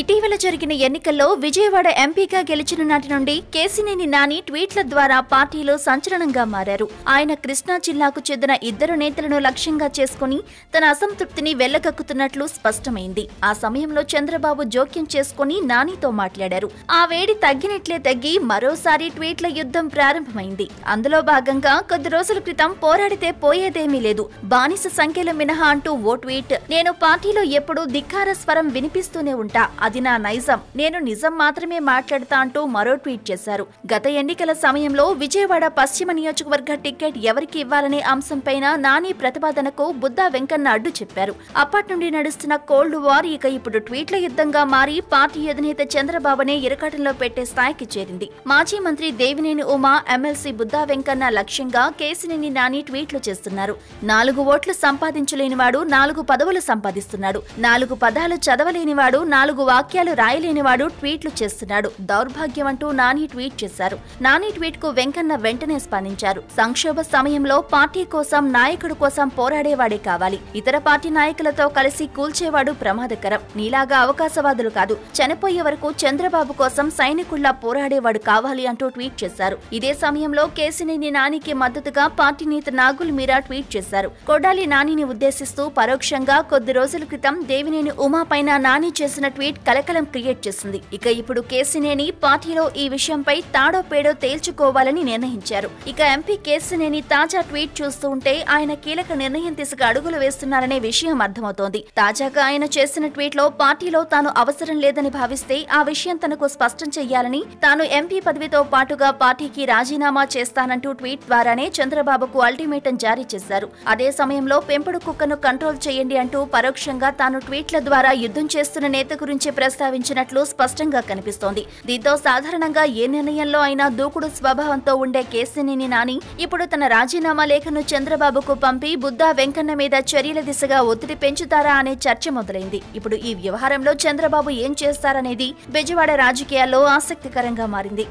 ఇటీవల జరిగిన ఎన్నికల్లో విజయవాడ ఎంపీగా గెలిచిన నాటి నుండి కేసినేని నాని ట్వీట్ల ద్వారా పార్టీలో సంచలనంగా మారారు ఆయన కృష్ణా జిల్లాకు చెందిన ఇద్దరు నేతలను లక్ష్యంగా చేసుకుని తన అసంతృప్తిని వెళ్లగక్కుతున్నట్లు స్పష్టమైంది ఆ సమయంలో చంద్రబాబు జోక్యం చేసుకుని నానితో మాట్లాడారు ఆ వేడి తగ్గినట్లే తగ్గి మరోసారి ట్వీట్ల యుద్ధం ప్రారంభమైంది అందులో భాగంగా కొద్ది రోజుల క్రితం పోరాడితే పోయేదేమీ లేదు బానిస సంఖ్యల మినహా అంటూ ఓ ట్వీట్ నేను పార్టీలో ఎప్పుడూ ధిక్కార స్వరం వినిపిస్తూనే ఉంటా అది నా నైజం నేను నిజం మాత్రమే మాట్లాడతా అంటూ మరో ట్వీట్ చేశారు గత ఎన్నికల సమయంలో విజయవాడ పశ్చిమ నియోజకవర్గ టికెట్ ఎవరికి ఇవ్వాలనే అంశంపైన నాని ప్రతిపాదనకు బుద్దా వెంకన్న అడ్డు చెప్పారు అప్పటి నుండి నడుస్తున్న కోల్డ్ వార్ ఇక ఇప్పుడు ట్వీట్ల యుద్ధంగా మారి పార్టీ అధినేత చంద్రబాబునే ఇరకాటంలో పెట్టే స్థాయికి చేరింది మాజీ మంత్రి దేవినేని ఉమా ఎమ్మెల్సీ బుద్దా వెంకన్న లక్ష్యంగా కేసినేని నాని ట్వీట్లు చేస్తున్నారు నాలుగు ఓట్లు సంపాదించలేనివాడు నాలుగు పదవులు సంపాదిస్తున్నాడు నాలుగు పదాలు చదవలేనివాడు నాలుగు వాక్యాలు రాయలేనివాడు ట్వీట్లు చేస్తున్నాడు దౌర్భాగ్యం అంటూ నాని ట్వీట్ చేశారు నాని ట్వీట్ కు వెంకన్న వెంటనే స్పందించారు సంక్షోభ సమయంలో పార్టీ కోసం నాయకుడు కోసం పోరాడేవాడే కావాలి ఇతర పార్టీ నాయకులతో కలిసి కూల్చేవాడు ప్రమాదకరం నీలాగా అవకాశవాదులు కాదు చనిపోయే వరకు చంద్రబాబు కోసం సైనికుల్లా పోరాడేవాడు కావాలి అంటూ ట్వీట్ చేశారు ఇదే సమయంలో కేసినేని నానికి మద్దతుగా పార్టీ నేత నాగుల్ మీరా ట్వీట్ చేశారు కొడాలి నానిని ఉద్దేశిస్తూ పరోక్షంగా కొద్ది రోజుల క్రితం దేవినేని ఉమా పైన నాని చేసిన ట్వీట్ అప్డేట్ కలకలం క్రియేట్ చేసింది ఇక ఇప్పుడు కేసినేని పార్టీలో ఈ విషయంపై తాడో పేడో తేల్చుకోవాలని నిర్ణయించారు ఇక ఎంపీ కేసినేని తాజా ట్వీట్ చూస్తూ ఉంటే ఆయన కీలక నిర్ణయం తీసుకు అడుగులు వేస్తున్నారనే విషయం అర్థమవుతోంది తాజాగా ఆయన చేసిన లో పార్టీలో తాను అవసరం లేదని భావిస్తే ఆ విషయం తనకు స్పష్టం చేయాలని తాను ఎంపీ పదవితో పాటుగా పార్టీకి రాజీనామా చేస్తానంటూ ట్వీట్ ద్వారానే చంద్రబాబుకు అల్టిమేటం జారీ చేశారు అదే సమయంలో పెంపుడు కుక్కను కంట్రోల్ చేయండి అంటూ పరోక్షంగా తాను ట్వీట్ల ద్వారా యుద్ధం చేస్తున్న నేత గురించి గురించి ప్రస్తావించినట్లు స్పష్టంగా కనిపిస్తోంది దీంతో సాధారణంగా ఏ నిర్ణయంలో అయినా దూకుడు స్వభావంతో ఉండే కేసినేని నాని ఇప్పుడు తన రాజీనామా లేఖను చంద్రబాబుకు పంపి బుద్ధా వెంకన్న మీద చర్యల దిశగా ఒత్తిడి పెంచుతారా అనే చర్చ మొదలైంది ఇప్పుడు ఈ వ్యవహారంలో చంద్రబాబు ఏం చేస్తారనేది బెజవాడ రాజకీయాల్లో ఆసక్తికరంగా మారింది